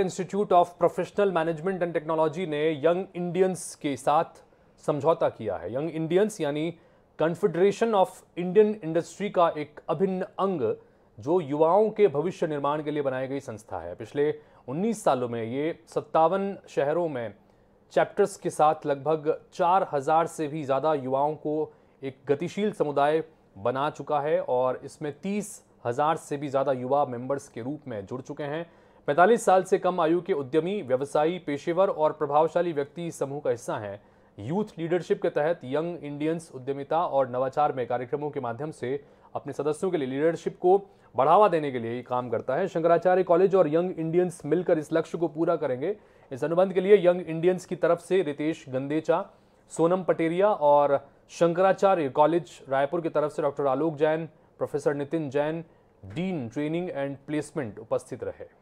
institute of professional management and technology ने young Indians के साथ समझौता किया है यंग इंडियंस यानी कन्फेडरेशन ऑफ इंडियन इंडस्ट्री का एक अभिन्न अंग जो युवाओं के भविष्य निर्माण के लिए बनाई गई संस्था है पिछले 19 सालों में ये सत्तावन शहरों में चैप्टर्स के साथ लगभग 4000 से भी ज़्यादा युवाओं को एक गतिशील समुदाय बना चुका है और इसमें तीस हज़ार से भी ज़्यादा युवा मेंबर्स के रूप में जुड़ चुके हैं 45 साल से कम आयु के उद्यमी व्यवसायी पेशेवर और प्रभावशाली व्यक्ति समूह का हिस्सा हैं यूथ लीडरशिप के तहत यंग इंडियंस उद्यमिता और नवाचार में कार्यक्रमों के माध्यम से अपने सदस्यों के लिए लीडरशिप को बढ़ावा देने के लिए काम करता है शंकराचार्य कॉलेज और यंग इंडियंस मिलकर इस लक्ष्य को पूरा करेंगे इस अनुबंध के लिए यंग इंडियंस की तरफ से रितेश गंदेचा सोनम पटेरिया और शंकराचार्य कॉलेज रायपुर की तरफ से doctor Alok Jain professor Nitin Jain dean training and placement उपस्थित रहे